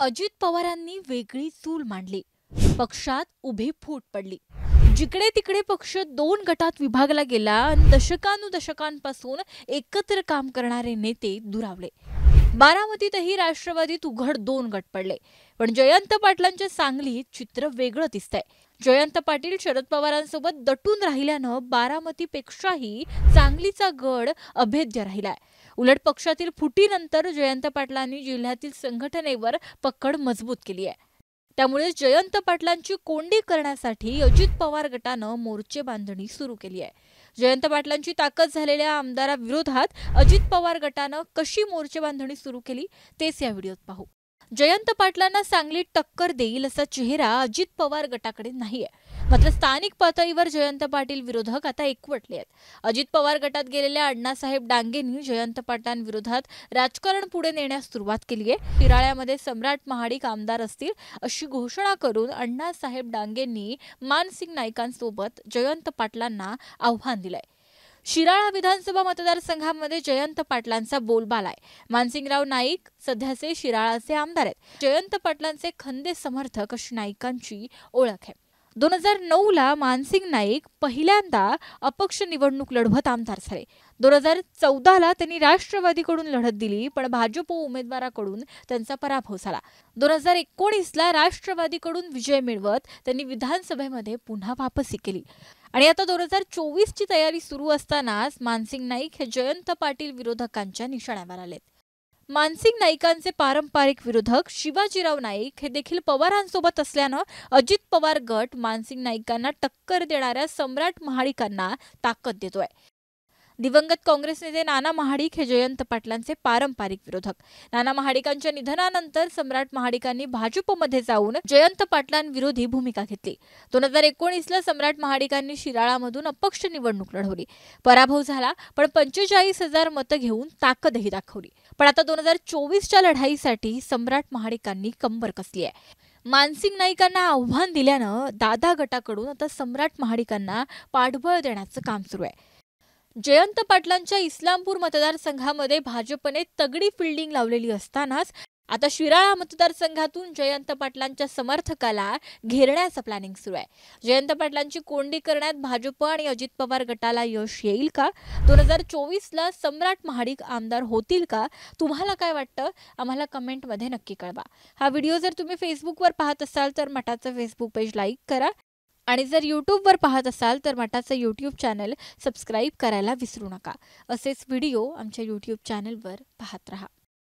अजित पवारांनी वेगळी चूल मांडली पक्षात उभी फूट पडली जिकडे तिकडे पक्ष दोन गटात विभागला गेला आणि दशकानुदशकांपासून एकत्र काम करणारे नेते दुरावले बारामतीतही राष्ट्रवादीत उघड दोन गट पडले पण जयंत पाटलांच्या सांगली चित्र वेगळं दिसतंय जयंत पाटील शरद पवारांसोबत दटून राहिल्यानं बारामतीपेक्षाही सांगलीचा गड अभेद्य राहिलाय उलट पक्षातील फुटीनंतर जयंत पाटलांनी जिल्ह्यातील संघटनेवर पकड मजबूत केली आहे त्यामुळे जयंत पाटलांची कोंडी करण्यासाठी अजित पवार गटानं मोर्चे बांधणी सुरू केली आहे जयंत पाटलांची ताकद झालेल्या आमदाराविरोधात अजित पवार गटानं कशी मोर्चे बांधणी सुरू केली तेच या व्हिडिओत पाहू जयंत पाटलांना सांगली टक्कर देईल असा चेहरा अजित पवार गटाकडे नाहीये मात्र स्थानिक पातळीवर जयंत पाटील विरोधक आता एकवटले आहेत अजित पवार गटात गेलेल्या अण्णासाहेब डांगेंनी जयंत पाटलांविरोधात राजकारण पुढे नेण्यास सुरुवात केली आहे शिराळ्यामध्ये सम्राट महाडिक आमदार असतील अशी घोषणा करून अण्णासाहेब डांगेंनी मानसिंग नाईकांसोबत जयंत पाटलांना आव्हान दिलंय शिराळा विधानसभा मतदारसंघामध्ये जयंत पाटलांचा बोलबाला आहे मानसिंगराव नाईक सध्याचे शिराळाचे आमदार आहेत जयंत पाटलांचे खंदे समर्थक अशी नाईकांची ओळख आहे दोन हजार नऊला मानसिंग नाईक पहिल्यांदा अपक्ष निवडणूक लढवत आमदार झाले दोन हजार चौदाला त्यांनी राष्ट्रवादीकडून लढत दिली पण भाजप उमेदवाराकडून त्यांचा पराभव झाला दोन हजार एकोणीसला राष्ट्रवादीकडून विजय मिळवत त्यांनी विधानसभेमध्ये पुन्हा वापसी केली आणि आता दोन हजार चोवीसची तयारी सुरू असतानाच मानसिंग नाईक हे जयंत पाटील विरोधकांच्या निशाण्यावर आलेत मानसिंग नाईकांचे पारंपरिक विरोधक शिवाजीराव नाईक हे देखील पवारांसोबत असल्यानं अजित पवार गट मानसिंग नाईकांना टक्कर देणाऱ्या सम्राट महाडिकांना ताकद देतोय दिवंगत काँग्रेस नेते नाना महाडिक हे जयंत पाटलांचे पारंपरिक विरोधक नाना महाडिकांच्या निधनानंतर सम्राट महाडिकांनी भाजपमध्ये जाऊन जयंत पाटलांविरोधी भूमिका घेतली दोन हजार एकोणीसला सम्राट महाडिकांनी शिराळामधून अपक्ष निवडणूक लढवली पराभव झाला पण पंचेचाळीस हजार मतं घेऊन ताकदही दाखवली पण आता दोन हजार चोवीसच्या लढाईसाठी सम्राट महाडिकांनी कंबर कसली आहे मानसिंग नाईकांना आव्हान दिल्यानं दादा गटाकडून आता सम्राट महाडिकांना पाठबळ देण्याचं काम सुरू आहे जयंत पाटलांच्या इस्लामपूर मतदारसंघामध्ये भाजपने तगडी फिल्डिंग लावलेली असतानाच आता शिराळा मतदारसंघातून जयंत पाटलांच्या समर्थकाला घेरण्याचं प्लॅनिंग सुरू आहे जयंत पाटलांची कोंडी करण्यात भाजप आणि अजित पवार गटाला यश येईल का दोन हजार चोवीसला सम्राट महाडिक आमदार होतील का तुम्हाला काय वाटतं आम्हाला कमेंटमध्ये नक्की कळवा हा व्हिडिओ जर तुम्ही फेसबुकवर पाहत असाल तर मठाचं फेसबुक पेज लाईक करा आणि जर यूट्यूबवर पाहत असाल तर मठाचं यूट्यूब चॅनल सबस्क्राईब करायला विसरू नका असेच व्हिडिओ आमच्या यूट्यूब चॅनलवर पाहत राहा